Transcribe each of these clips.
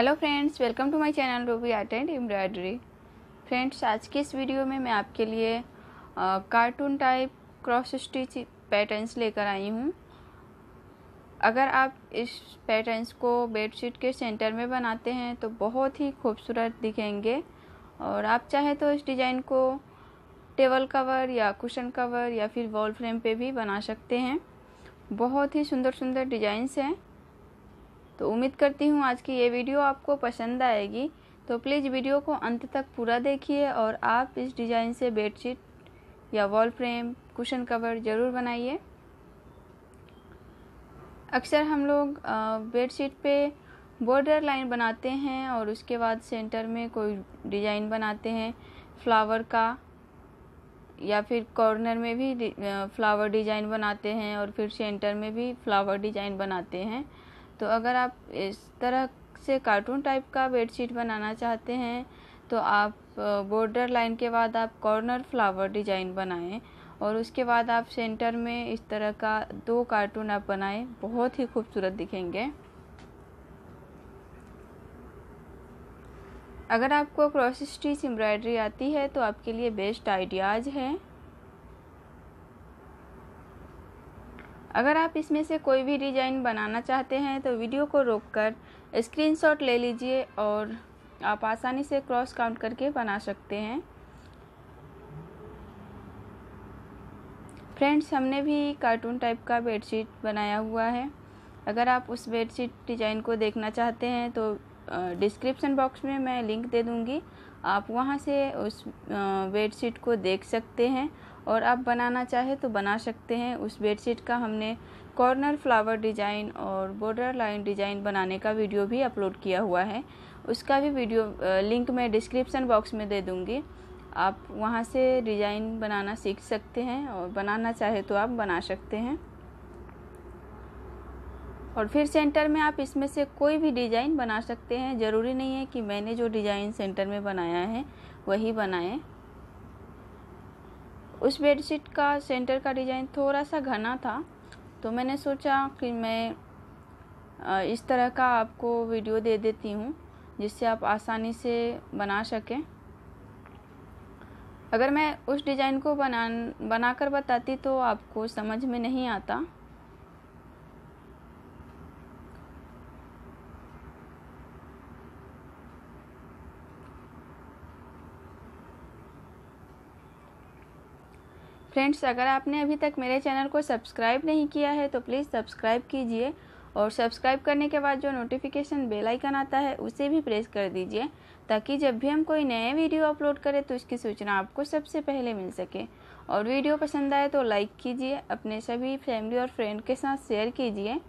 hello friends welcome to my channel Ruby art and embroidery friends आज की इस video में मैं आपके लिए cartoon type cross stitch patterns लेकर आई हूँ अगर आप इस पैटर्न्स को बेडशीट के सेंटर में बनाते हैं तो बहुत ही खूबसूरत दिखेंगे और आप चाहे तो इस डिज़ाइन को टेबल कवर या कुशन कवर या फिर वॉल फ्रेम पर भी बना सकते हैं बहुत ही सुंदर सुंदर डिज़ाइंस हैं तो उम्मीद करती हूँ आज की ये वीडियो आपको पसंद आएगी तो प्लीज़ वीडियो को अंत तक पूरा देखिए और आप इस डिज़ाइन से बेडशीट या वॉल फ्रेम कुशन कवर ज़रूर बनाइए अक्सर हम लोग बेडशीट पे बॉर्डर लाइन बनाते हैं और उसके बाद सेंटर में कोई डिज़ाइन बनाते हैं फ्लावर का या फिर कॉर्नर में भी फ्लावर डिज़ाइन बनाते हैं और फिर सेंटर में भी फ्लावर डिज़ाइन बनाते हैं तो अगर आप इस तरह से कार्टून टाइप का बेडशीट बनाना चाहते हैं तो आप बॉर्डर लाइन के बाद आप कॉर्नर फ्लावर डिजाइन बनाएं और उसके बाद आप सेंटर में इस तरह का दो कार्टून आप बनाएं बहुत ही खूबसूरत दिखेंगे अगर आपको क्रॉस स्टिच एम्ब्रॉयडरी आती है तो आपके लिए बेस्ट आइडियाज़ हैं अगर आप इसमें से कोई भी डिज़ाइन बनाना चाहते हैं तो वीडियो को रोककर स्क्रीनशॉट ले लीजिए और आप आसानी से क्रॉस काउंट करके बना सकते हैं फ्रेंड्स हमने भी कार्टून टाइप का बेडशीट बनाया हुआ है अगर आप उस बेडशीट डिज़ाइन को देखना चाहते हैं तो डिस्क्रिप्शन बॉक्स में मैं लिंक दे दूंगी आप वहाँ से उस बेडशीट को देख सकते हैं और आप बनाना चाहे तो बना सकते हैं उस बेडशीट का हमने कॉर्नर फ्लावर डिज़ाइन और बॉर्डर लाइन डिज़ाइन बनाने का वीडियो भी अपलोड किया हुआ है उसका भी वीडियो लिंक मैं डिस्क्रिप्सन बॉक्स में दे दूँगी आप वहाँ से डिज़ाइन बनाना सीख सकते हैं और बनाना चाहे तो आप बना सकते हैं और फिर सेंटर में आप इसमें से कोई भी डिज़ाइन बना सकते हैं ज़रूरी नहीं है कि मैंने जो डिज़ाइन सेंटर में बनाया है वही बनाएं उस बेडशीट का सेंटर का डिज़ाइन थोड़ा सा घना था तो मैंने सोचा कि मैं इस तरह का आपको वीडियो दे देती हूँ जिससे आप आसानी से बना सकें अगर मैं उस डिज़ाइन को बना बनाकर बताती तो आपको समझ में नहीं आता फ्रेंड्स अगर आपने अभी तक मेरे चैनल को सब्सक्राइब नहीं किया है तो प्लीज़ सब्सक्राइब कीजिए और सब्सक्राइब करने के बाद जो नोटिफिकेशन बेल आइकन आता है उसे भी प्रेस कर दीजिए ताकि जब भी हम कोई नए वीडियो अपलोड करें तो उसकी सूचना आपको सबसे पहले मिल सके और वीडियो पसंद आए तो लाइक कीजिए अपने सभी फैमिली और फ्रेंड के साथ शेयर कीजिए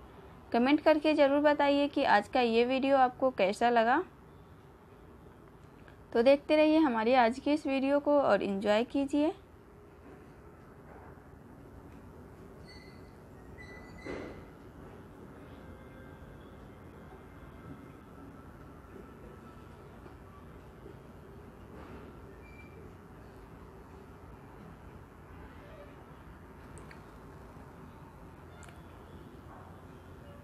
कमेंट करके ज़रूर बताइए कि आज का ये वीडियो आपको कैसा लगा तो देखते रहिए हमारी आज की इस वीडियो को और इन्जॉय कीजिए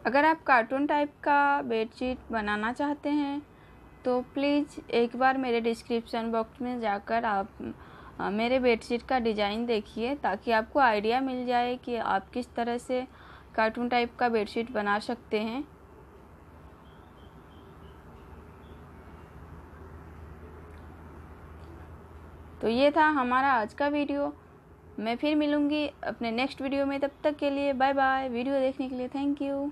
अगर आप कार्टून टाइप का बेडशीट बनाना चाहते हैं तो प्लीज़ एक बार मेरे डिस्क्रिप्शन बॉक्स में जाकर आप मेरे बेडशीट का डिज़ाइन देखिए ताकि आपको आइडिया मिल जाए कि आप किस तरह से कार्टून टाइप का बेडशीट बना सकते हैं तो ये था हमारा आज का वीडियो मैं फिर मिलूँगी अपने नेक्स्ट वीडियो में तब तक के लिए बाय बाय वीडियो देखने के लिए थैंक यू